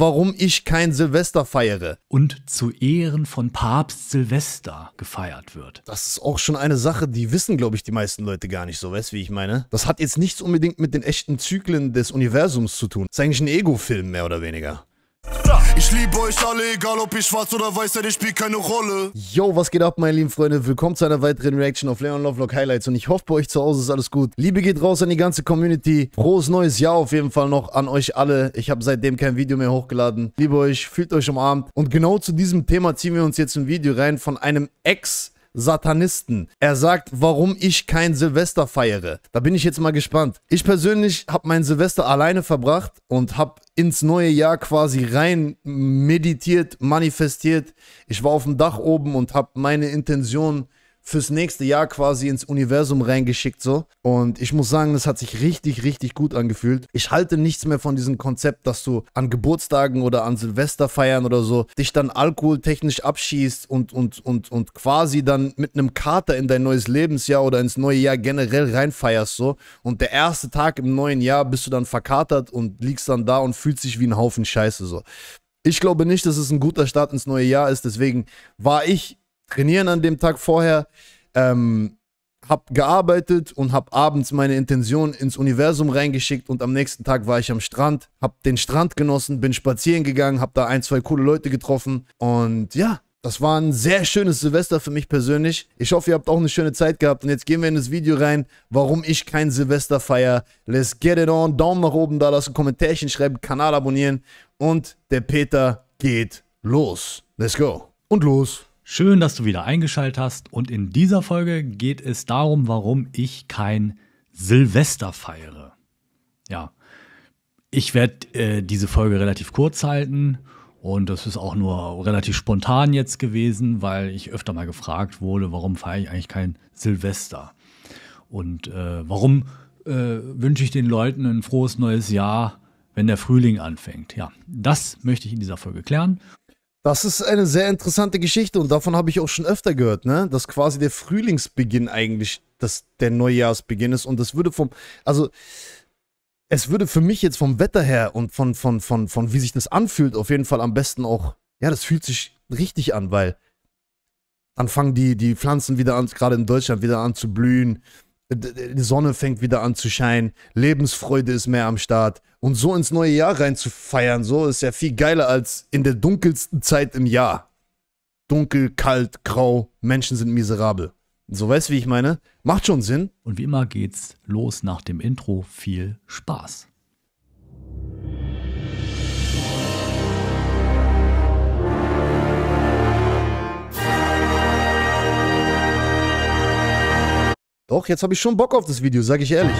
warum ich kein Silvester feiere. Und zu Ehren von Papst Silvester gefeiert wird. Das ist auch schon eine Sache, die wissen, glaube ich, die meisten Leute gar nicht so, weißt wie ich meine? Das hat jetzt nichts unbedingt mit den echten Zyklen des Universums zu tun. Das ist eigentlich ein Ego-Film, mehr oder weniger. Ich liebe euch alle, egal ob ihr schwarz oder weiß seid, ich spielt keine Rolle. Yo, was geht ab, meine lieben Freunde? Willkommen zu einer weiteren Reaction auf Leon Lovelock Highlights. Und ich hoffe, bei euch zu Hause ist alles gut. Liebe geht raus an die ganze Community. Frohes neues Jahr auf jeden Fall noch an euch alle. Ich habe seitdem kein Video mehr hochgeladen. Liebe euch, fühlt euch umarmt. Und genau zu diesem Thema ziehen wir uns jetzt ein Video rein von einem Ex- Satanisten. Er sagt, warum ich kein Silvester feiere. Da bin ich jetzt mal gespannt. Ich persönlich habe mein Silvester alleine verbracht und habe ins neue Jahr quasi rein meditiert, manifestiert. Ich war auf dem Dach oben und habe meine Intention fürs nächste Jahr quasi ins Universum reingeschickt so. Und ich muss sagen, das hat sich richtig, richtig gut angefühlt. Ich halte nichts mehr von diesem Konzept, dass du an Geburtstagen oder an Silvesterfeiern oder so dich dann alkoholtechnisch abschießt und, und, und, und quasi dann mit einem Kater in dein neues Lebensjahr oder ins neue Jahr generell reinfeierst so. Und der erste Tag im neuen Jahr bist du dann verkatert und liegst dann da und fühlst dich wie ein Haufen Scheiße so. Ich glaube nicht, dass es ein guter Start ins neue Jahr ist. Deswegen war ich trainieren an dem Tag vorher, ähm, habe gearbeitet und habe abends meine Intention ins Universum reingeschickt und am nächsten Tag war ich am Strand, habe den Strand genossen, bin spazieren gegangen, habe da ein, zwei coole Leute getroffen und ja, das war ein sehr schönes Silvester für mich persönlich. Ich hoffe, ihr habt auch eine schöne Zeit gehabt. Und jetzt gehen wir in das Video rein, warum ich kein Silvester feier. Let's get it on. Daumen nach oben da lassen, Kommentärchen schreiben, Kanal abonnieren. Und der Peter geht los. Let's go. Und los. Schön, dass du wieder eingeschaltet hast und in dieser Folge geht es darum, warum ich kein Silvester feiere. Ja, ich werde äh, diese Folge relativ kurz halten und das ist auch nur relativ spontan jetzt gewesen, weil ich öfter mal gefragt wurde, warum feiere ich eigentlich kein Silvester und äh, warum äh, wünsche ich den Leuten ein frohes neues Jahr, wenn der Frühling anfängt. Ja, das möchte ich in dieser Folge klären das ist eine sehr interessante Geschichte und davon habe ich auch schon öfter gehört, ne? Dass quasi der Frühlingsbeginn eigentlich das, der Neujahrsbeginn ist und das würde vom, also es würde für mich jetzt vom Wetter her und von, von, von, von wie sich das anfühlt, auf jeden Fall am besten auch, ja, das fühlt sich richtig an, weil dann fangen die, die Pflanzen wieder an, gerade in Deutschland wieder an zu blühen die Sonne fängt wieder an zu scheinen, Lebensfreude ist mehr am Start. Und so ins neue Jahr rein zu feiern, so ist ja viel geiler als in der dunkelsten Zeit im Jahr. Dunkel, kalt, grau, Menschen sind miserabel. So weißt du, wie ich meine? Macht schon Sinn. Und wie immer geht's los nach dem Intro. Viel Spaß. Doch, jetzt habe ich schon Bock auf das Video, sage ich ehrlich.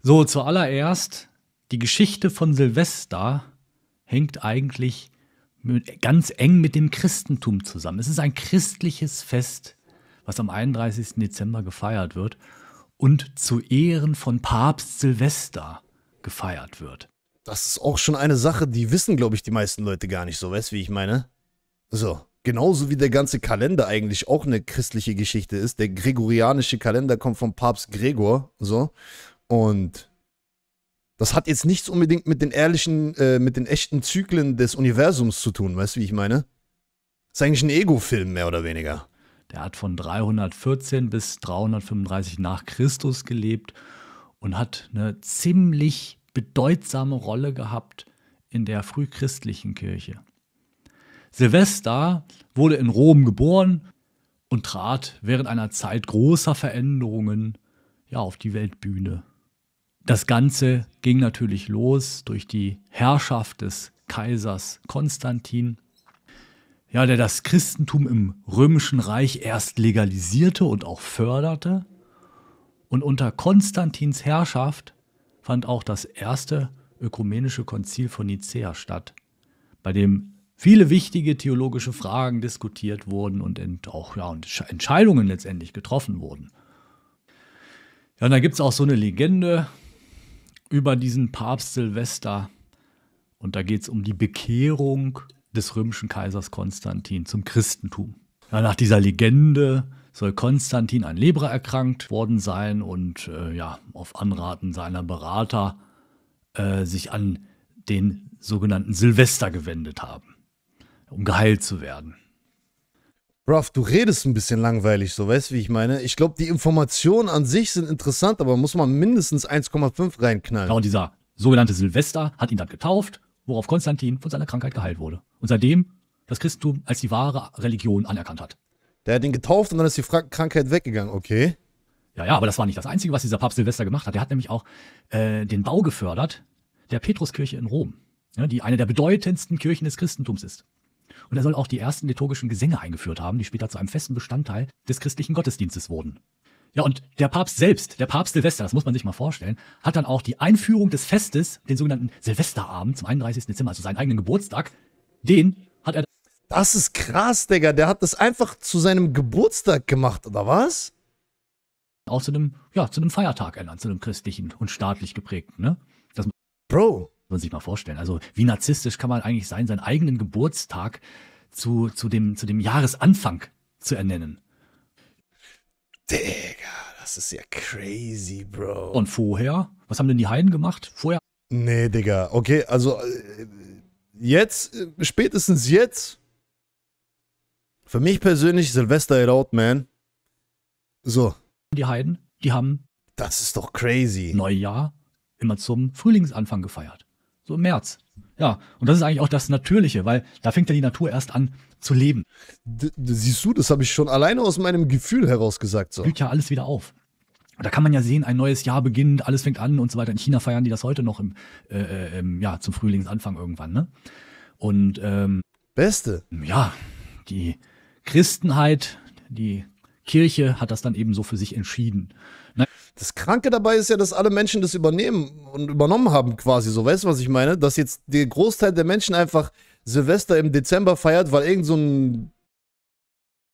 So, zuallererst, die Geschichte von Silvester hängt eigentlich mit, ganz eng mit dem Christentum zusammen. Es ist ein christliches Fest, was am 31. Dezember gefeiert wird und zu Ehren von Papst Silvester gefeiert wird. Das ist auch schon eine Sache, die wissen, glaube ich, die meisten Leute gar nicht so, weißt du, wie ich meine? So. Genauso wie der ganze Kalender eigentlich auch eine christliche Geschichte ist. Der gregorianische Kalender kommt vom Papst Gregor, so. Und das hat jetzt nichts unbedingt mit den ehrlichen, äh, mit den echten Zyklen des Universums zu tun, weißt du, wie ich meine? Das ist eigentlich ein Ego-Film, mehr oder weniger. Der hat von 314 bis 335 nach Christus gelebt und hat eine ziemlich bedeutsame Rolle gehabt in der frühchristlichen Kirche. Silvester wurde in Rom geboren und trat während einer Zeit großer Veränderungen ja, auf die Weltbühne. Das Ganze ging natürlich los durch die Herrschaft des Kaisers Konstantin, ja, der das Christentum im römischen Reich erst legalisierte und auch förderte. Und unter Konstantins Herrschaft fand auch das erste ökumenische Konzil von Nicäa statt, bei dem viele wichtige theologische Fragen diskutiert wurden und auch ja, Entscheidungen letztendlich getroffen wurden. Ja, und da gibt es auch so eine Legende über diesen Papst Silvester. Und da geht es um die Bekehrung des römischen Kaisers Konstantin zum Christentum. Ja, nach dieser Legende soll Konstantin an Leber erkrankt worden sein und äh, ja, auf Anraten seiner Berater äh, sich an den sogenannten Silvester gewendet haben um geheilt zu werden. Ruff, du redest ein bisschen langweilig, so weißt du, wie ich meine? Ich glaube, die Informationen an sich sind interessant, aber muss man mindestens 1,5 reinknallen. Ja, und dieser sogenannte Silvester hat ihn dann getauft, worauf Konstantin von seiner Krankheit geheilt wurde. Und seitdem das Christentum als die wahre Religion anerkannt hat. Der hat ihn getauft und dann ist die Fra Krankheit weggegangen, okay. Ja, ja, aber das war nicht das Einzige, was dieser Papst Silvester gemacht hat. Er hat nämlich auch äh, den Bau gefördert der Petruskirche in Rom, ja, ne, die eine der bedeutendsten Kirchen des Christentums ist. Und er soll auch die ersten liturgischen Gesänge eingeführt haben, die später zu einem festen Bestandteil des christlichen Gottesdienstes wurden. Ja, und der Papst selbst, der Papst Silvester, das muss man sich mal vorstellen, hat dann auch die Einführung des Festes, den sogenannten Silvesterabend zum 31. Dezember, also seinen eigenen Geburtstag, den hat er. Das ist krass, Digga. Der hat das einfach zu seinem Geburtstag gemacht, oder was? Auch zu einem, ja, zu einem Feiertag ernannt, zu einem christlichen und staatlich geprägten, ne? Das Bro, man sich mal vorstellen. Also wie narzisstisch kann man eigentlich sein, seinen eigenen Geburtstag zu, zu, dem, zu dem Jahresanfang zu ernennen. Digga, das ist ja crazy, Bro. Und vorher? Was haben denn die Heiden gemacht? Vorher? Nee, Digga. Okay, also äh, jetzt, äh, spätestens jetzt, für mich persönlich Silvester it out, man. So. Die Heiden, die haben. Das ist doch crazy. Neujahr immer zum Frühlingsanfang gefeiert so im März. Ja, und das ist eigentlich auch das Natürliche, weil da fängt ja die Natur erst an zu leben. D siehst du, das habe ich schon alleine aus meinem Gefühl heraus gesagt. So. Blüht ja alles wieder auf. Da kann man ja sehen, ein neues Jahr beginnt, alles fängt an und so weiter. In China feiern die das heute noch im, äh, äh im ja, zum Frühlingsanfang irgendwann, ne? Und ähm, Beste. Ja, die Christenheit, die Kirche hat das dann eben so für sich entschieden. Ne? Das Kranke dabei ist ja, dass alle Menschen das übernehmen und übernommen haben quasi, so weißt du, was ich meine? Dass jetzt der Großteil der Menschen einfach Silvester im Dezember feiert, weil irgend so ein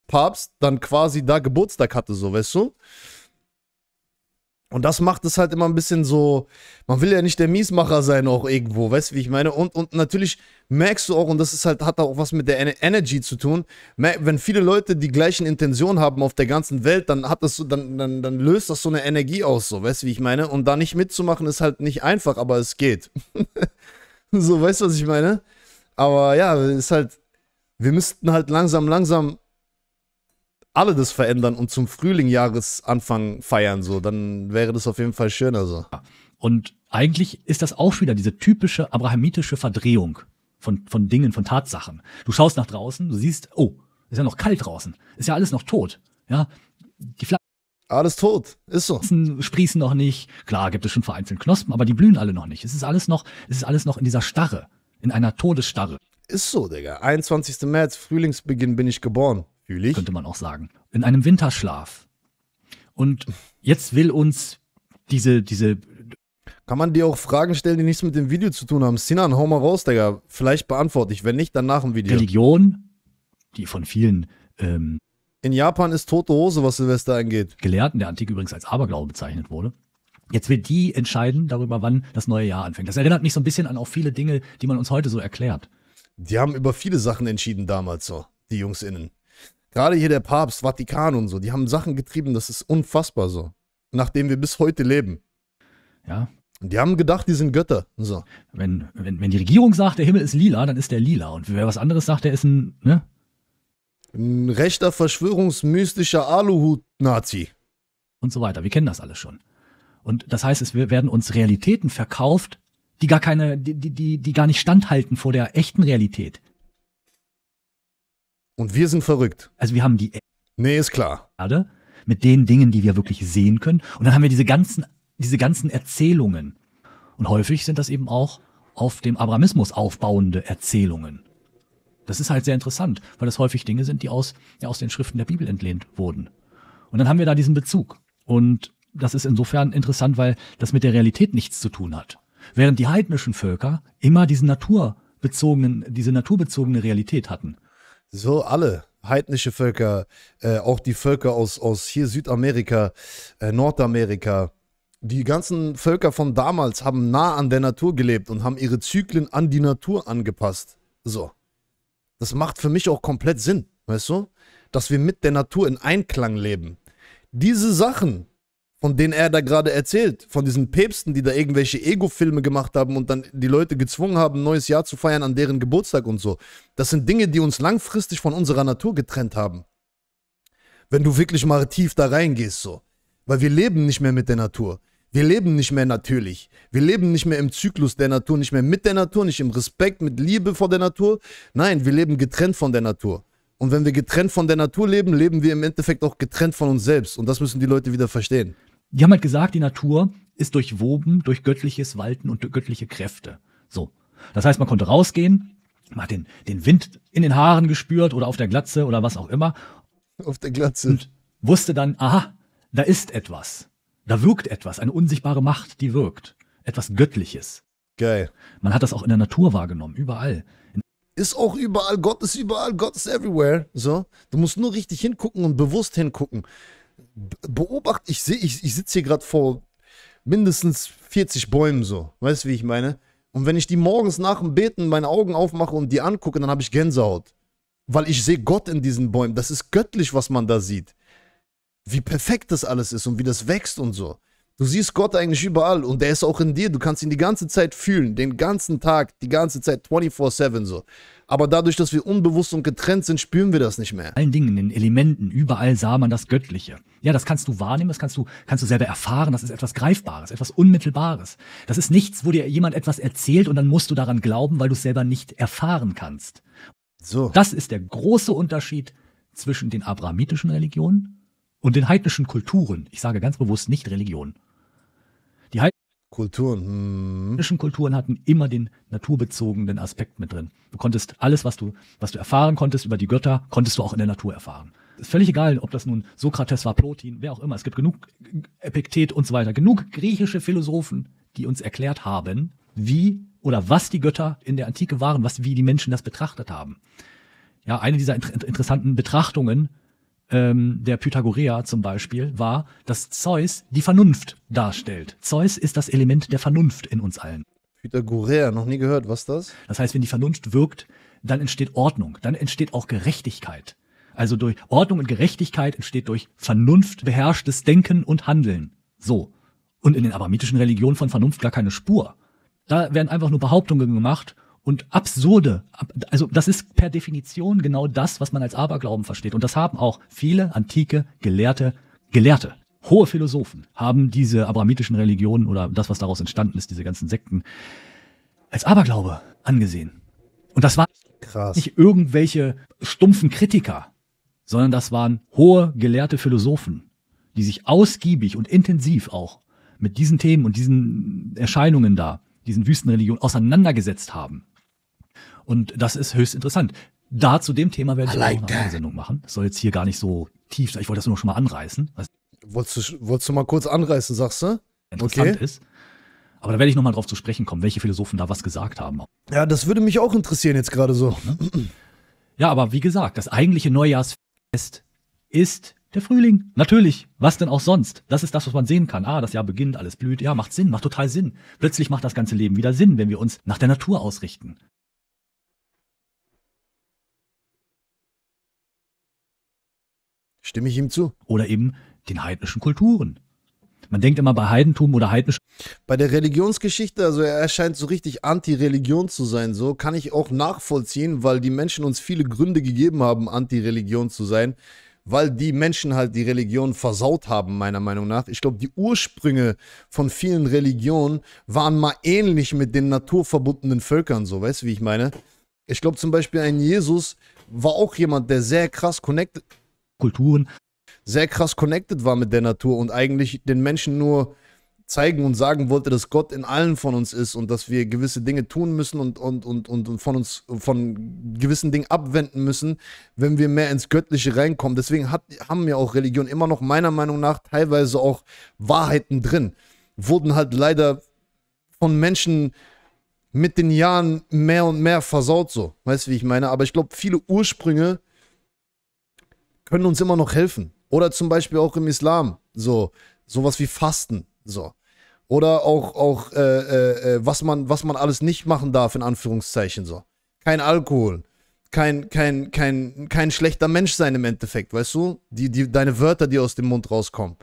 Papst dann quasi da Geburtstag hatte, so weißt du? Und das macht es halt immer ein bisschen so, man will ja nicht der Miesmacher sein auch irgendwo, weißt du, wie ich meine? Und, und natürlich merkst du auch, und das ist halt, hat auch was mit der Ener Energy zu tun, wenn viele Leute die gleichen Intentionen haben auf der ganzen Welt, dann hat das so, dann, dann, dann löst das so eine Energie aus, so, weißt du, wie ich meine? Und da nicht mitzumachen ist halt nicht einfach, aber es geht. so, weißt du, was ich meine? Aber ja, ist halt, wir müssten halt langsam, langsam alle das verändern und zum Frühling Jahresanfang feiern, so, dann wäre das auf jeden Fall schöner so. Und eigentlich ist das auch wieder diese typische abrahamitische Verdrehung von, von Dingen, von Tatsachen. Du schaust nach draußen, du siehst, oh, ist ja noch kalt draußen, ist ja alles noch tot. Ja, die Pflanzen. Alles tot, ist so. Sprießen noch nicht. Klar, gibt es schon vereinzelt Knospen, aber die blühen alle noch nicht. Es ist alles noch, es ist alles noch in dieser Starre, in einer Todesstarre. Ist so, Digga. 21. März, Frühlingsbeginn bin ich geboren. Natürlich. könnte man auch sagen, in einem Winterschlaf. Und jetzt will uns diese, diese. Kann man dir auch Fragen stellen, die nichts mit dem Video zu tun haben? Sinan, hau mal raus, Digga. Vielleicht beantworte ich, wenn nicht, dann nach dem Video. Religion, die von vielen. Ähm, in Japan ist tote Hose, was Silvester angeht. Gelehrten der Antike übrigens als Aberglaube bezeichnet wurde. Jetzt will die entscheiden darüber, wann das neue Jahr anfängt. Das erinnert mich so ein bisschen an auch viele Dinge, die man uns heute so erklärt. Die haben über viele Sachen entschieden damals so, die JungsInnen. Gerade hier der Papst, Vatikan und so, die haben Sachen getrieben, das ist unfassbar so. Nachdem wir bis heute leben. Ja. Die haben gedacht, die sind Götter. So. Wenn, wenn, wenn die Regierung sagt, der Himmel ist lila, dann ist der lila. Und wer was anderes sagt, der ist ein, ne? Ein rechter verschwörungsmystischer Aluhut-Nazi. Und so weiter. Wir kennen das alles schon. Und das heißt, es werden uns Realitäten verkauft, die gar keine, die, die, die gar nicht standhalten vor der echten Realität. Und wir sind verrückt. Also wir haben die Nee, ist klar. Erde mit den Dingen, die wir wirklich sehen können. Und dann haben wir diese ganzen, diese ganzen Erzählungen. Und häufig sind das eben auch auf dem Abrahamismus aufbauende Erzählungen. Das ist halt sehr interessant, weil das häufig Dinge sind, die aus, ja, aus den Schriften der Bibel entlehnt wurden. Und dann haben wir da diesen Bezug. Und das ist insofern interessant, weil das mit der Realität nichts zu tun hat. Während die heidnischen Völker immer diesen naturbezogenen, diese naturbezogene Realität hatten. So alle heidnische Völker, äh, auch die Völker aus, aus hier Südamerika, äh, Nordamerika. Die ganzen Völker von damals haben nah an der Natur gelebt und haben ihre Zyklen an die Natur angepasst. So. Das macht für mich auch komplett Sinn, weißt du? Dass wir mit der Natur in Einklang leben. Diese Sachen von denen er da gerade erzählt, von diesen Päpsten, die da irgendwelche Ego-Filme gemacht haben und dann die Leute gezwungen haben, ein neues Jahr zu feiern an deren Geburtstag und so. Das sind Dinge, die uns langfristig von unserer Natur getrennt haben. Wenn du wirklich mal tief da reingehst, so. Weil wir leben nicht mehr mit der Natur. Wir leben nicht mehr natürlich. Wir leben nicht mehr im Zyklus der Natur, nicht mehr mit der Natur, nicht im Respekt, mit Liebe vor der Natur. Nein, wir leben getrennt von der Natur. Und wenn wir getrennt von der Natur leben, leben wir im Endeffekt auch getrennt von uns selbst. Und das müssen die Leute wieder verstehen die haben halt gesagt, die Natur ist durchwoben durch göttliches Walten und göttliche Kräfte. So. Das heißt, man konnte rausgehen, man hat den, den Wind in den Haaren gespürt oder auf der Glatze oder was auch immer. Auf der Glatze. Und wusste dann, aha, da ist etwas. Da wirkt etwas, eine unsichtbare Macht, die wirkt. Etwas Göttliches. Geil. Man hat das auch in der Natur wahrgenommen, überall. ist auch überall, Gott ist überall, Gott ist everywhere. So, du musst nur richtig hingucken und bewusst hingucken beobachte, ich sehe, ich, ich sitze hier gerade vor mindestens 40 Bäumen so. Weißt du, wie ich meine? Und wenn ich die morgens nach dem Beten meine Augen aufmache und die angucke, dann habe ich Gänsehaut. Weil ich sehe Gott in diesen Bäumen. Das ist göttlich, was man da sieht. Wie perfekt das alles ist und wie das wächst und so. Du siehst Gott eigentlich überall und der ist auch in dir. Du kannst ihn die ganze Zeit fühlen, den ganzen Tag, die ganze Zeit, 24-7 so. Aber dadurch, dass wir unbewusst und getrennt sind, spüren wir das nicht mehr. Allen Dingen, in den Elementen, überall sah man das Göttliche. Ja, das kannst du wahrnehmen, das kannst du, kannst du selber erfahren, das ist etwas Greifbares, etwas Unmittelbares. Das ist nichts, wo dir jemand etwas erzählt und dann musst du daran glauben, weil du es selber nicht erfahren kannst. So. Das ist der große Unterschied zwischen den abrahamitischen Religionen und den heidnischen Kulturen. Ich sage ganz bewusst nicht Religionen. Kulturen. Hm. Kulturen hatten immer den naturbezogenen Aspekt mit drin. Du konntest alles, was du, was du erfahren konntest über die Götter, konntest du auch in der Natur erfahren. Ist völlig egal, ob das nun Sokrates war, Plotin, wer auch immer. Es gibt genug Epiktet und so weiter, genug griechische Philosophen, die uns erklärt haben, wie oder was die Götter in der Antike waren, was wie die Menschen das betrachtet haben. Ja, eine dieser inter interessanten Betrachtungen ähm, der Pythagorea zum Beispiel war, dass Zeus die Vernunft darstellt. Zeus ist das Element der Vernunft in uns allen. Pythagorea, noch nie gehört, was das? Das heißt, wenn die Vernunft wirkt, dann entsteht Ordnung, dann entsteht auch Gerechtigkeit. Also durch Ordnung und Gerechtigkeit entsteht durch Vernunft beherrschtes Denken und Handeln. So. Und in den abramitischen Religionen von Vernunft gar keine Spur. Da werden einfach nur Behauptungen gemacht und absurde. Also das ist per Definition genau das, was man als Aberglauben versteht. Und das haben auch viele antike Gelehrte, Gelehrte, hohe Philosophen, haben diese abrahamitischen Religionen oder das, was daraus entstanden ist, diese ganzen Sekten, als Aberglaube angesehen. Und das waren Krass. nicht irgendwelche stumpfen Kritiker, sondern das waren hohe gelehrte Philosophen, die sich ausgiebig und intensiv auch mit diesen Themen und diesen Erscheinungen da, diesen Wüstenreligionen auseinandergesetzt haben. Und das ist höchst interessant. Da zu dem Thema werde ich like auch noch eine Sendung machen. Das soll jetzt hier gar nicht so tief sein. Ich wollte das nur schon mal anreißen. Wolltest du, wolltest du mal kurz anreißen, sagst du? Interessant okay. ist. Aber da werde ich noch mal drauf zu sprechen kommen, welche Philosophen da was gesagt haben. Ja, das würde mich auch interessieren jetzt gerade so. Ne? Ja, aber wie gesagt, das eigentliche Neujahrsfest ist der Frühling. Natürlich. Was denn auch sonst? Das ist das, was man sehen kann. Ah, das Jahr beginnt, alles blüht. Ja, macht Sinn, macht total Sinn. Plötzlich macht das ganze Leben wieder Sinn, wenn wir uns nach der Natur ausrichten. Stimme ich ihm zu. Oder eben den heidnischen Kulturen. Man denkt immer bei Heidentum oder heidnisch. Bei der Religionsgeschichte, also er scheint so richtig anti-Religion zu sein, so kann ich auch nachvollziehen, weil die Menschen uns viele Gründe gegeben haben, anti-Religion zu sein, weil die Menschen halt die Religion versaut haben, meiner Meinung nach. Ich glaube, die Ursprünge von vielen Religionen waren mal ähnlich mit den naturverbundenen Völkern, so weißt du, wie ich meine? Ich glaube zum Beispiel ein Jesus war auch jemand, der sehr krass connected, Kulturen sehr krass connected war mit der Natur und eigentlich den Menschen nur zeigen und sagen wollte, dass Gott in allen von uns ist und dass wir gewisse Dinge tun müssen und, und, und, und von uns von gewissen Dingen abwenden müssen, wenn wir mehr ins Göttliche reinkommen. Deswegen hat, haben ja auch Religion immer noch meiner Meinung nach teilweise auch Wahrheiten drin. Wurden halt leider von Menschen mit den Jahren mehr und mehr versaut so. Weißt du, wie ich meine? Aber ich glaube, viele Ursprünge können uns immer noch helfen. Oder zum Beispiel auch im Islam, so sowas wie Fasten, so. Oder auch, auch äh, äh, äh, was, man, was man alles nicht machen darf, in Anführungszeichen, so. Kein Alkohol, kein, kein, kein, kein schlechter Mensch sein im Endeffekt, weißt du? Die, die, deine Wörter, die aus dem Mund rauskommen.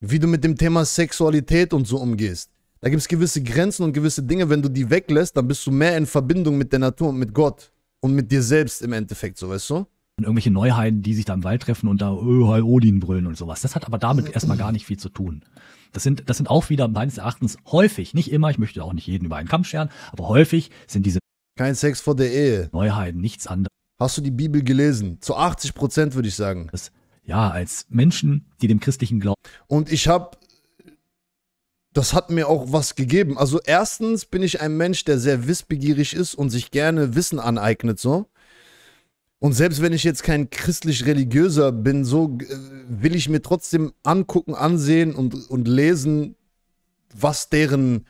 Wie du mit dem Thema Sexualität und so umgehst. Da gibt es gewisse Grenzen und gewisse Dinge, wenn du die weglässt, dann bist du mehr in Verbindung mit der Natur und mit Gott und mit dir selbst im Endeffekt, so weißt du? und irgendwelche Neuheiten, die sich da im Wald treffen und da öh, hi, Odin brüllen und sowas. Das hat aber damit erstmal gar nicht viel zu tun. Das sind, das sind auch wieder meines Erachtens häufig, nicht immer, ich möchte auch nicht jeden über einen Kamm scheren, aber häufig sind diese Kein Sex vor der Ehe. Neuheiten nichts anderes. Hast du die Bibel gelesen? Zu 80 Prozent würde ich sagen. Das, ja, als Menschen, die dem christlichen Glauben. Und ich habe das hat mir auch was gegeben. Also erstens bin ich ein Mensch, der sehr wissbegierig ist und sich gerne Wissen aneignet so. Und selbst wenn ich jetzt kein christlich-religiöser bin, so äh, will ich mir trotzdem angucken, ansehen und, und lesen, was deren,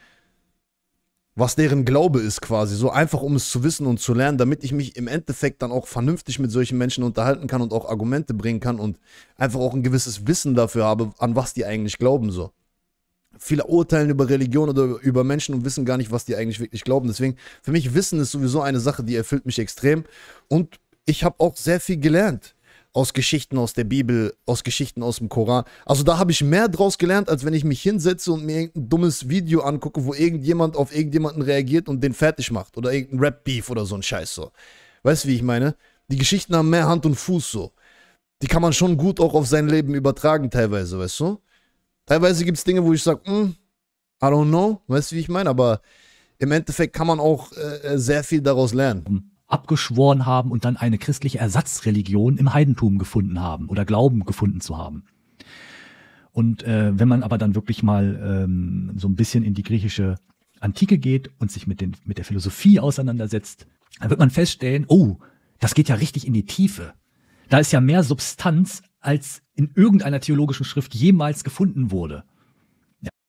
was deren Glaube ist quasi. So einfach, um es zu wissen und zu lernen, damit ich mich im Endeffekt dann auch vernünftig mit solchen Menschen unterhalten kann und auch Argumente bringen kann und einfach auch ein gewisses Wissen dafür habe, an was die eigentlich glauben so. Viele urteilen über Religion oder über Menschen und wissen gar nicht, was die eigentlich wirklich glauben. Deswegen, für mich Wissen ist sowieso eine Sache, die erfüllt mich extrem. Und ich habe auch sehr viel gelernt aus Geschichten aus der Bibel, aus Geschichten aus dem Koran. Also da habe ich mehr draus gelernt, als wenn ich mich hinsetze und mir irgendein dummes Video angucke, wo irgendjemand auf irgendjemanden reagiert und den fertig macht oder irgendein Rap-Beef oder so ein Scheiß so. Weißt du, wie ich meine? Die Geschichten haben mehr Hand und Fuß so. Die kann man schon gut auch auf sein Leben übertragen teilweise, weißt du? Teilweise gibt es Dinge, wo ich sage, mm, hm, I don't know, weißt du, wie ich meine? Aber im Endeffekt kann man auch äh, äh sehr viel daraus lernen. Mhm abgeschworen haben und dann eine christliche Ersatzreligion im Heidentum gefunden haben oder Glauben gefunden zu haben. Und äh, wenn man aber dann wirklich mal ähm, so ein bisschen in die griechische Antike geht und sich mit, den, mit der Philosophie auseinandersetzt, dann wird man feststellen, oh, das geht ja richtig in die Tiefe. Da ist ja mehr Substanz, als in irgendeiner theologischen Schrift jemals gefunden wurde.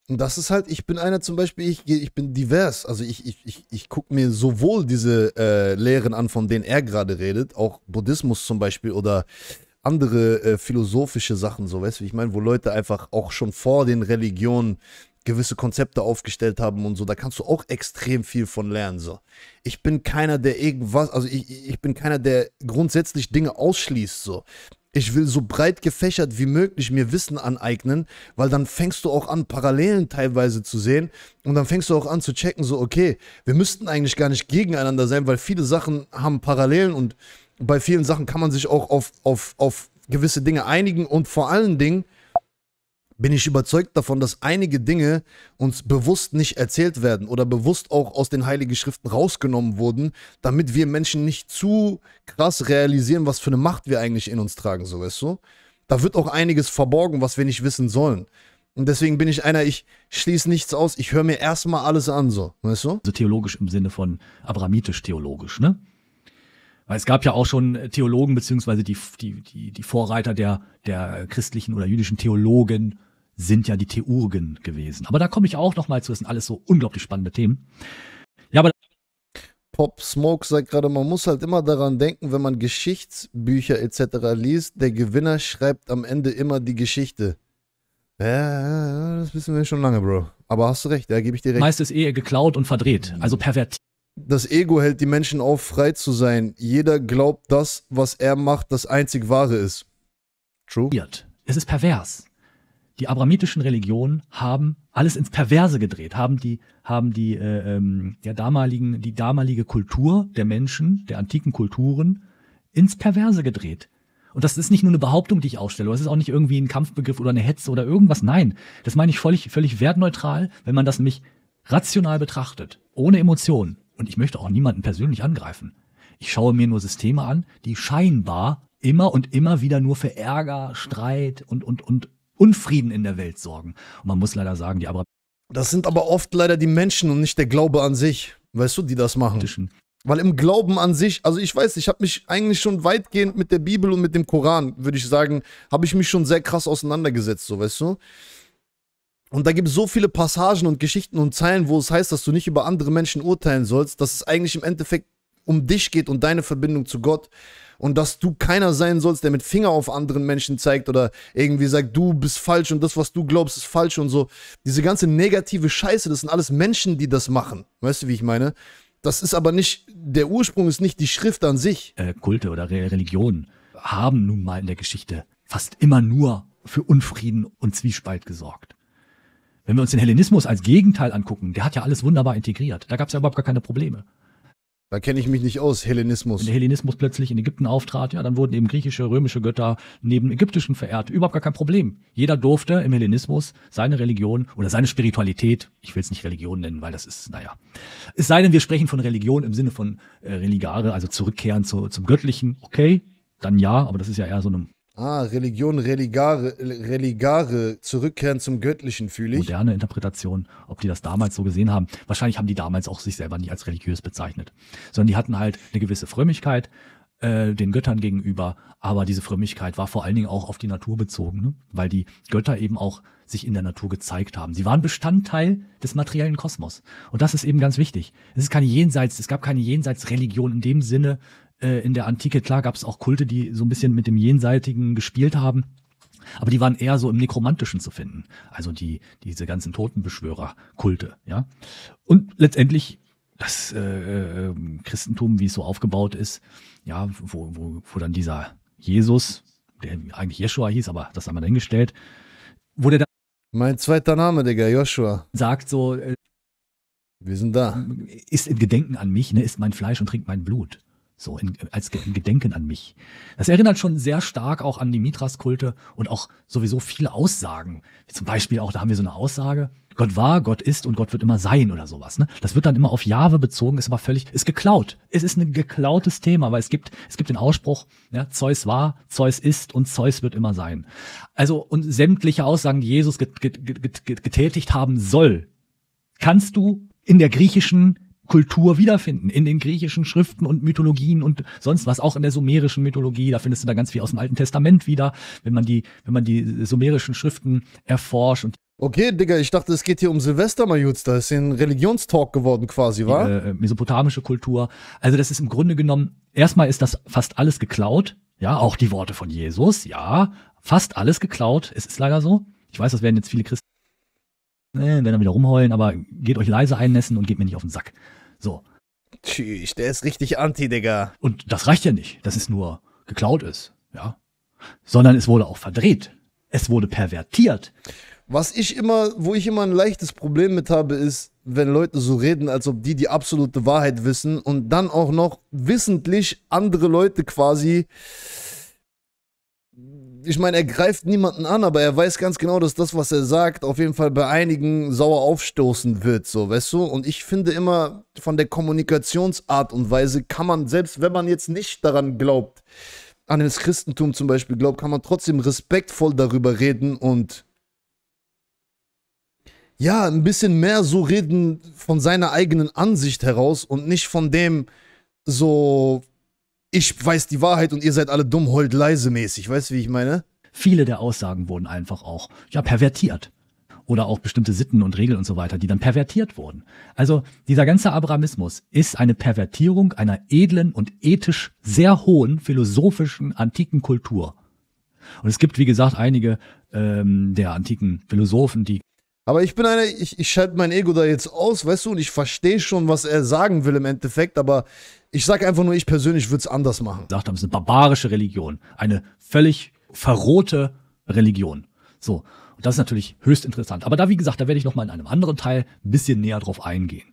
Und das ist halt, ich bin einer zum Beispiel, ich, ich bin divers. Also ich, ich, ich, ich gucke mir sowohl diese äh, Lehren an, von denen er gerade redet, auch Buddhismus zum Beispiel oder andere äh, philosophische Sachen, so weißt du, wie ich meine, wo Leute einfach auch schon vor den Religionen gewisse Konzepte aufgestellt haben und so, da kannst du auch extrem viel von lernen. So. Ich bin keiner, der irgendwas, also ich, ich bin keiner, der grundsätzlich Dinge ausschließt. So ich will so breit gefächert wie möglich mir Wissen aneignen, weil dann fängst du auch an, Parallelen teilweise zu sehen und dann fängst du auch an zu checken, so, okay, wir müssten eigentlich gar nicht gegeneinander sein, weil viele Sachen haben Parallelen und bei vielen Sachen kann man sich auch auf, auf, auf gewisse Dinge einigen und vor allen Dingen bin ich überzeugt davon, dass einige Dinge uns bewusst nicht erzählt werden oder bewusst auch aus den Heiligen Schriften rausgenommen wurden, damit wir Menschen nicht zu krass realisieren, was für eine Macht wir eigentlich in uns tragen, so weißt du? Da wird auch einiges verborgen, was wir nicht wissen sollen. Und deswegen bin ich einer, ich schließe nichts aus, ich höre mir erstmal alles an, so, weißt du? Also theologisch im Sinne von abrahamitisch theologisch, ne? Weil es gab ja auch schon äh, Theologen, beziehungsweise die, die, die, die Vorreiter der, der christlichen oder jüdischen Theologen sind ja die Theurgen gewesen. Aber da komme ich auch nochmal zu. Das sind alles so unglaublich spannende Themen. Ja, aber. Pop Smoke sagt gerade, man muss halt immer daran denken, wenn man Geschichtsbücher etc. liest, der Gewinner schreibt am Ende immer die Geschichte. Ja, das wissen wir schon lange, Bro. Aber hast du recht, da gebe ich dir recht. Meist ist eh geklaut und verdreht, also pervertiert das Ego hält die Menschen auf, frei zu sein. Jeder glaubt, das, was er macht, das einzig wahre ist. True. Es ist pervers. Die abramitischen Religionen haben alles ins Perverse gedreht, haben die, haben die, äh, ähm, der damaligen, die damalige Kultur der Menschen, der antiken Kulturen ins Perverse gedreht. Und das ist nicht nur eine Behauptung, die ich aufstelle, das ist auch nicht irgendwie ein Kampfbegriff oder eine Hetze oder irgendwas. Nein, das meine ich völlig, völlig wertneutral, wenn man das nämlich rational betrachtet, ohne Emotionen und ich möchte auch niemanden persönlich angreifen. Ich schaue mir nur Systeme an, die scheinbar immer und immer wieder nur für Ärger, Streit und, und, und Unfrieden in der Welt sorgen. Und man muss leider sagen, die aber. Das sind aber oft leider die Menschen und nicht der Glaube an sich, weißt du, die das machen. Weil im Glauben an sich, also ich weiß, ich habe mich eigentlich schon weitgehend mit der Bibel und mit dem Koran, würde ich sagen, habe ich mich schon sehr krass auseinandergesetzt, so weißt du. Und da gibt es so viele Passagen und Geschichten und Zeilen, wo es heißt, dass du nicht über andere Menschen urteilen sollst, dass es eigentlich im Endeffekt um dich geht und deine Verbindung zu Gott. Und dass du keiner sein sollst, der mit Finger auf anderen Menschen zeigt oder irgendwie sagt, du bist falsch und das, was du glaubst, ist falsch und so. Diese ganze negative Scheiße, das sind alles Menschen, die das machen. Weißt du, wie ich meine? Das ist aber nicht, der Ursprung ist nicht die Schrift an sich. Äh, Kulte oder Re Religionen haben nun mal in der Geschichte fast immer nur für Unfrieden und Zwiespalt gesorgt. Wenn wir uns den Hellenismus als Gegenteil angucken, der hat ja alles wunderbar integriert. Da gab es ja überhaupt gar keine Probleme. Da kenne ich mich nicht aus, Hellenismus. Wenn der Hellenismus plötzlich in Ägypten auftrat, ja, dann wurden eben griechische, römische Götter neben ägyptischen verehrt. Überhaupt gar kein Problem. Jeder durfte im Hellenismus seine Religion oder seine Spiritualität, ich will es nicht Religion nennen, weil das ist, naja. Es sei denn, wir sprechen von Religion im Sinne von äh, Religare, also zurückkehren zu, zum Göttlichen, okay, dann ja, aber das ist ja eher so eine Ah, Religion, Religare, Religare, zurückkehren zum Göttlichen, fühle ich. Moderne Interpretation, ob die das damals so gesehen haben. Wahrscheinlich haben die damals auch sich selber nicht als religiös bezeichnet, sondern die hatten halt eine gewisse Frömmigkeit äh, den Göttern gegenüber, aber diese Frömmigkeit war vor allen Dingen auch auf die Natur bezogen, ne? weil die Götter eben auch sich in der Natur gezeigt haben. Sie waren Bestandteil des materiellen Kosmos. Und das ist eben ganz wichtig. Es ist keine Jenseits, es gab keine Jenseitsreligion in dem Sinne, äh, in der Antike, klar, gab es auch Kulte, die so ein bisschen mit dem Jenseitigen gespielt haben. Aber die waren eher so im Nekromantischen zu finden. Also die, diese ganzen Totenbeschwörer-Kulte, ja. Und letztendlich das äh, ähm, Christentum, wie es so aufgebaut ist, ja, wo, wo, wo dann dieser Jesus, der eigentlich Jeshua hieß, aber das haben wir dahingestellt, wo der dann Mein zweiter Name, Digga, Joshua. Sagt so, äh, wir sind da. Ist im Gedenken an mich, ne, isst mein Fleisch und trinkt mein Blut. So in, als in Gedenken an mich. Das erinnert schon sehr stark auch an die Mithras-Kulte und auch sowieso viele Aussagen. Wie zum Beispiel auch, da haben wir so eine Aussage, Gott war, Gott ist und Gott wird immer sein oder sowas. Ne? Das wird dann immer auf Jahwe bezogen, ist aber völlig, ist geklaut. Es ist ein geklautes Thema, weil es gibt, es gibt den Ausspruch, ja, Zeus war, Zeus ist und Zeus wird immer sein. Also, und sämtliche Aussagen, die Jesus get, get, get, getätigt haben soll, kannst du in der griechischen Kultur wiederfinden in den griechischen Schriften und Mythologien und sonst was, auch in der sumerischen Mythologie. Da findest du da ganz viel aus dem Alten Testament wieder, wenn man die, wenn man die sumerischen Schriften erforscht. Und okay, Digga, ich dachte, es geht hier um Silvester, Majutz. Da ist ein Religionstalk geworden quasi, wa? Äh, mesopotamische Kultur. Also das ist im Grunde genommen, erstmal ist das fast alles geklaut. Ja, auch die Worte von Jesus, ja. Fast alles geklaut. Es ist leider so. Ich weiß, das werden jetzt viele Christen ne, wenn dann wieder rumheulen, aber geht euch leise einnässen und geht mir nicht auf den Sack. So. Tschüss, der ist richtig anti, Digga. Und das reicht ja nicht, dass es nur geklaut ist, ja. Sondern es wurde auch verdreht. Es wurde pervertiert. Was ich immer, wo ich immer ein leichtes Problem mit habe, ist, wenn Leute so reden, als ob die die absolute Wahrheit wissen und dann auch noch wissentlich andere Leute quasi ich meine, er greift niemanden an, aber er weiß ganz genau, dass das, was er sagt, auf jeden Fall bei einigen sauer aufstoßen wird, so, weißt du? Und ich finde immer, von der Kommunikationsart und Weise kann man, selbst wenn man jetzt nicht daran glaubt, an das Christentum zum Beispiel glaubt, kann man trotzdem respektvoll darüber reden und ja, ein bisschen mehr so reden von seiner eigenen Ansicht heraus und nicht von dem so ich weiß die Wahrheit und ihr seid alle dumm, heult leise mäßig. Weißt du, wie ich meine? Viele der Aussagen wurden einfach auch, ja, pervertiert. Oder auch bestimmte Sitten und Regeln und so weiter, die dann pervertiert wurden. Also dieser ganze Abrahamismus ist eine Pervertierung einer edlen und ethisch sehr hohen philosophischen antiken Kultur. Und es gibt, wie gesagt, einige ähm, der antiken Philosophen, die aber ich bin einer, ich, ich schalte mein Ego da jetzt aus, weißt du, und ich verstehe schon, was er sagen will im Endeffekt, aber ich sage einfach nur, ich persönlich würde es anders machen. Sagt haben, es ist eine barbarische Religion, eine völlig verrohte Religion. So, und das ist natürlich höchst interessant. Aber da, wie gesagt, da werde ich nochmal in einem anderen Teil ein bisschen näher drauf eingehen.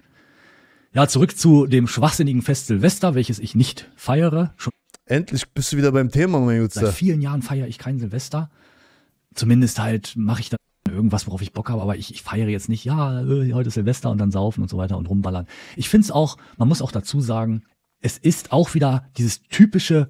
Ja, zurück zu dem schwachsinnigen Fest Silvester, welches ich nicht feiere. Schon Endlich bist du wieder beim Thema, mein Jutze. Seit vielen Jahren feiere ich kein Silvester. Zumindest halt mache ich das irgendwas, worauf ich Bock habe, aber ich, ich feiere jetzt nicht, ja, äh, heute ist Silvester und dann saufen und so weiter und rumballern. Ich finde es auch, man muss auch dazu sagen, es ist auch wieder dieses typische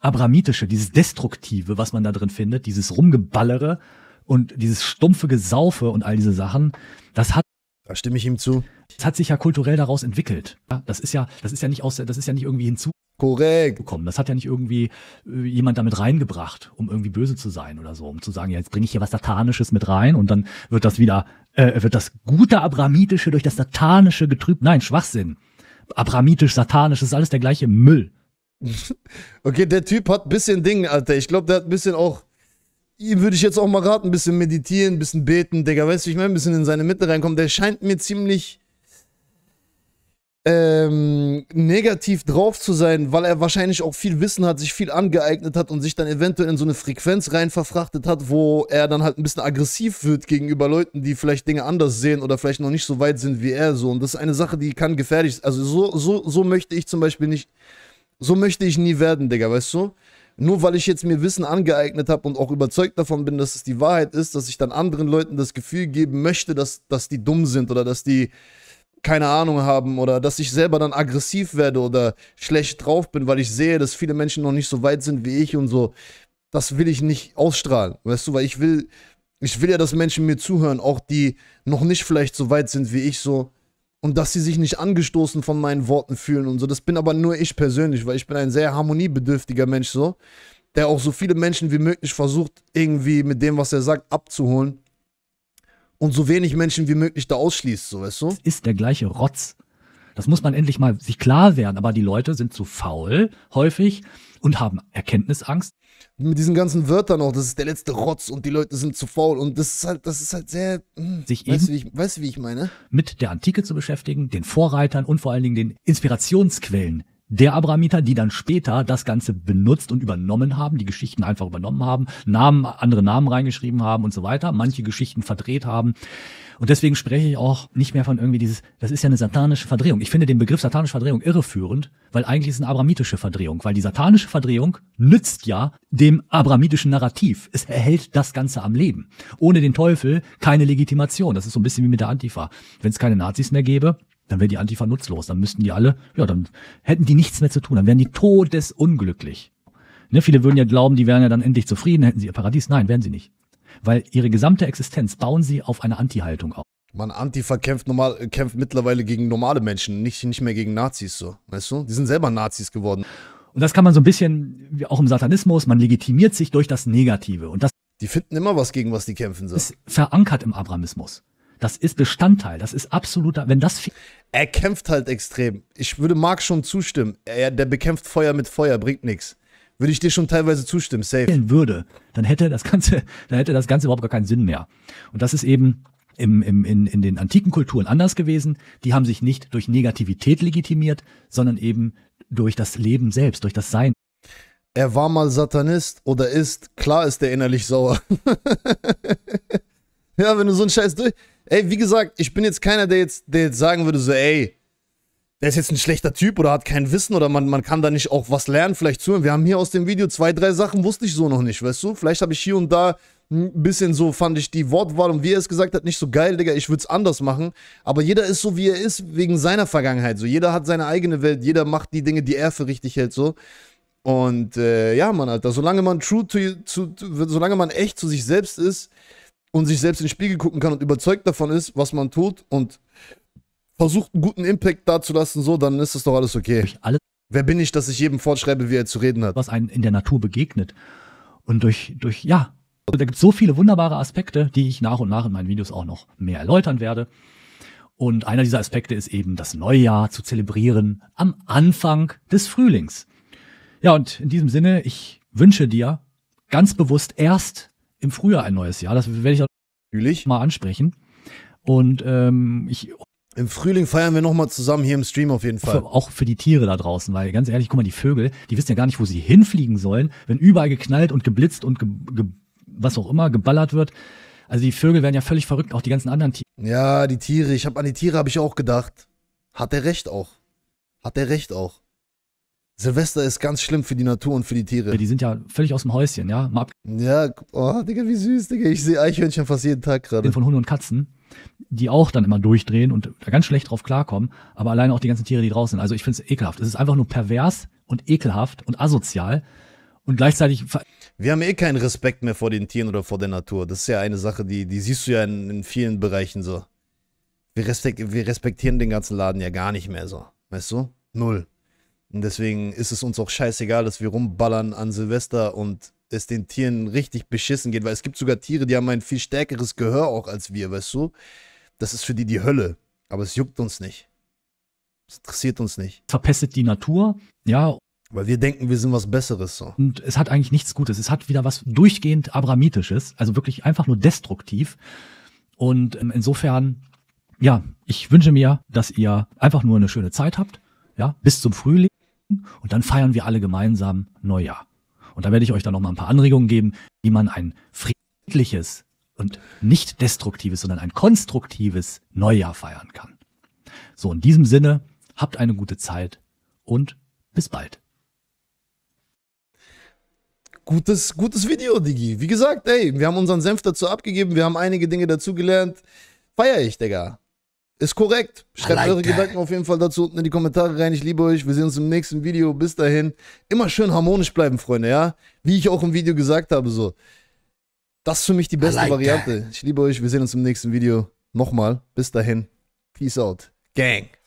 Abramitische, dieses Destruktive, was man da drin findet, dieses Rumgeballere und dieses stumpfe Gesaufe und all diese Sachen, das hat da stimme ich ihm zu. Das hat sich ja kulturell daraus entwickelt. Das ist ja, das ist ja nicht aus, das ist ja nicht irgendwie hinzu Korrekt. bekommen. Das hat ja nicht irgendwie äh, jemand damit reingebracht, um irgendwie böse zu sein oder so, um zu sagen, ja, jetzt bringe ich hier was Satanisches mit rein und dann wird das wieder, äh, wird das gute Abramitische durch das Satanische getrübt. Nein, Schwachsinn. Abramitisch, Satanisch, ist alles der gleiche Müll. Okay, der Typ hat ein bisschen Ding, Alter. Ich glaube, der hat ein bisschen auch, ihm würde ich jetzt auch mal raten, ein bisschen meditieren, ein bisschen beten, Digga. Weißt du, ich meine, ein bisschen in seine Mitte reinkommen. Der scheint mir ziemlich ähm, negativ drauf zu sein, weil er wahrscheinlich auch viel Wissen hat, sich viel angeeignet hat und sich dann eventuell in so eine Frequenz rein verfrachtet hat, wo er dann halt ein bisschen aggressiv wird gegenüber Leuten, die vielleicht Dinge anders sehen oder vielleicht noch nicht so weit sind wie er so. Und das ist eine Sache, die kann gefährlich sein. Also so, so, so möchte ich zum Beispiel nicht, so möchte ich nie werden, Digga, weißt du? Nur weil ich jetzt mir Wissen angeeignet habe und auch überzeugt davon bin, dass es die Wahrheit ist, dass ich dann anderen Leuten das Gefühl geben möchte, dass, dass die dumm sind oder dass die keine Ahnung haben oder dass ich selber dann aggressiv werde oder schlecht drauf bin, weil ich sehe, dass viele Menschen noch nicht so weit sind wie ich und so. Das will ich nicht ausstrahlen, weißt du, weil ich will, ich will ja, dass Menschen mir zuhören, auch die noch nicht vielleicht so weit sind wie ich so. Und dass sie sich nicht angestoßen von meinen Worten fühlen und so. Das bin aber nur ich persönlich, weil ich bin ein sehr harmoniebedürftiger Mensch so, der auch so viele Menschen wie möglich versucht, irgendwie mit dem, was er sagt, abzuholen und so wenig Menschen wie möglich da ausschließt, so weißt du? Das ist der gleiche Rotz. Das muss man endlich mal sich klar werden. Aber die Leute sind zu faul häufig und haben Erkenntnisangst. Mit diesen ganzen Wörtern auch, das ist der letzte Rotz und die Leute sind zu faul und das ist halt, das ist halt sehr. Mh, hm, sich weißt, eben wie ich, weißt du, wie ich meine? Mit der Antike zu beschäftigen, den Vorreitern und vor allen Dingen den Inspirationsquellen der Abramiter, die dann später das Ganze benutzt und übernommen haben, die Geschichten einfach übernommen haben, Namen, andere Namen reingeschrieben haben und so weiter, manche Geschichten verdreht haben. Und deswegen spreche ich auch nicht mehr von irgendwie dieses, das ist ja eine satanische Verdrehung. Ich finde den Begriff satanische Verdrehung irreführend, weil eigentlich ist es eine abramitische Verdrehung, weil die satanische Verdrehung nützt ja dem abramitischen Narrativ. Es erhält das Ganze am Leben. Ohne den Teufel keine Legitimation. Das ist so ein bisschen wie mit der Antifa. Wenn es keine Nazis mehr gäbe, dann wäre die Antifa nutzlos. Dann müssten die alle, ja, dann hätten die nichts mehr zu tun. Dann wären die todesunglücklich. Ne, viele würden ja glauben, die wären ja dann endlich zufrieden, hätten sie ihr Paradies. Nein, wären sie nicht. Weil ihre gesamte Existenz bauen sie auf eine Anti-Haltung auf. Man, Antifa kämpft, normal, kämpft mittlerweile gegen normale Menschen, nicht, nicht mehr gegen Nazis so. Weißt du? Die sind selber Nazis geworden. Und das kann man so ein bisschen, wie auch im Satanismus, man legitimiert sich durch das Negative. Und das die finden immer was, gegen was die kämpfen. So. Ist verankert im Abrahamismus. Das ist Bestandteil, das ist absoluter, wenn das Er kämpft halt extrem. Ich würde Marc schon zustimmen. Er, der bekämpft Feuer mit Feuer, bringt nichts. Würde ich dir schon teilweise zustimmen, safe. würde, dann hätte das Ganze, dann hätte das Ganze überhaupt gar keinen Sinn mehr. Und das ist eben, im, im, in, in den antiken Kulturen anders gewesen. Die haben sich nicht durch Negativität legitimiert, sondern eben durch das Leben selbst, durch das Sein. Er war mal Satanist oder ist, klar ist er innerlich sauer. Ja, wenn du so einen Scheiß durch. Ey, wie gesagt, ich bin jetzt keiner, der jetzt, der jetzt sagen würde, so, ey, der ist jetzt ein schlechter Typ oder hat kein Wissen oder man, man kann da nicht auch was lernen, vielleicht zuhören. Wir haben hier aus dem Video zwei, drei Sachen, wusste ich so noch nicht, weißt du? Vielleicht habe ich hier und da ein bisschen so, fand ich die Wortwahl und wie er es gesagt hat, nicht so geil, Digga, ich würde es anders machen. Aber jeder ist so, wie er ist, wegen seiner Vergangenheit. So, jeder hat seine eigene Welt, jeder macht die Dinge, die er für richtig hält, so. Und äh, ja, Mann, Alter, solange man true to, to, to, solange man echt zu sich selbst ist, und sich selbst in den Spiegel gucken kann und überzeugt davon ist, was man tut und versucht, einen guten Impact dazulassen, so, dann ist das doch alles okay. Alles, Wer bin ich, dass ich jedem fortschreibe, wie er zu reden hat? Was einem in der Natur begegnet. Und durch, durch, ja, also da gibt es so viele wunderbare Aspekte, die ich nach und nach in meinen Videos auch noch mehr erläutern werde. Und einer dieser Aspekte ist eben, das Neujahr zu zelebrieren am Anfang des Frühlings. Ja, und in diesem Sinne, ich wünsche dir ganz bewusst erst im Frühjahr ein neues Jahr. Das werde ich auch Natürlich. mal ansprechen. Und ähm, ich. Im Frühling feiern wir nochmal zusammen hier im Stream auf jeden Fall. auch für die Tiere da draußen, weil ganz ehrlich, guck mal, die Vögel, die wissen ja gar nicht, wo sie hinfliegen sollen, wenn überall geknallt und geblitzt und ge, ge, was auch immer geballert wird. Also die Vögel werden ja völlig verrückt, auch die ganzen anderen Tiere. Ja, die Tiere, ich habe an die Tiere habe ich auch gedacht. Hat er recht auch. Hat er recht auch. Silvester ist ganz schlimm für die Natur und für die Tiere. Die sind ja völlig aus dem Häuschen, ja. Mal ja, oh, Digga, wie süß, Digga. Ich sehe Eichhörnchen fast jeden Tag gerade. Von Hunden und Katzen, die auch dann immer durchdrehen und da ganz schlecht drauf klarkommen, aber allein auch die ganzen Tiere, die draußen sind. Also ich finde es ekelhaft. Es ist einfach nur pervers und ekelhaft und asozial und gleichzeitig. Wir haben eh keinen Respekt mehr vor den Tieren oder vor der Natur. Das ist ja eine Sache, die, die siehst du ja in, in vielen Bereichen so. Wir, respekt, wir respektieren den ganzen Laden ja gar nicht mehr so. Weißt du? Null. Und deswegen ist es uns auch scheißegal, dass wir rumballern an Silvester und es den Tieren richtig beschissen geht, weil es gibt sogar Tiere, die haben ein viel stärkeres Gehör auch als wir, weißt du? Das ist für die die Hölle, aber es juckt uns nicht. Es interessiert uns nicht. Verpestet die Natur, ja. Weil wir denken, wir sind was Besseres so. Und es hat eigentlich nichts Gutes. Es hat wieder was durchgehend Abramitisches, also wirklich einfach nur destruktiv. Und ähm, insofern, ja, ich wünsche mir, dass ihr einfach nur eine schöne Zeit habt, ja, bis zum Frühling und dann feiern wir alle gemeinsam Neujahr. Und da werde ich euch dann nochmal ein paar Anregungen geben, wie man ein friedliches und nicht destruktives, sondern ein konstruktives Neujahr feiern kann. So, in diesem Sinne, habt eine gute Zeit und bis bald. Gutes, gutes Video, Digi. Wie gesagt, ey, wir haben unseren Senf dazu abgegeben, wir haben einige Dinge dazu gelernt. Feier ich, Digga. Ist korrekt. Schreibt like eure that. Gedanken auf jeden Fall dazu unten in die Kommentare rein. Ich liebe euch. Wir sehen uns im nächsten Video. Bis dahin. Immer schön harmonisch bleiben, Freunde, ja? Wie ich auch im Video gesagt habe, so. Das ist für mich die beste like Variante. That. Ich liebe euch. Wir sehen uns im nächsten Video. Nochmal. Bis dahin. Peace out. Gang.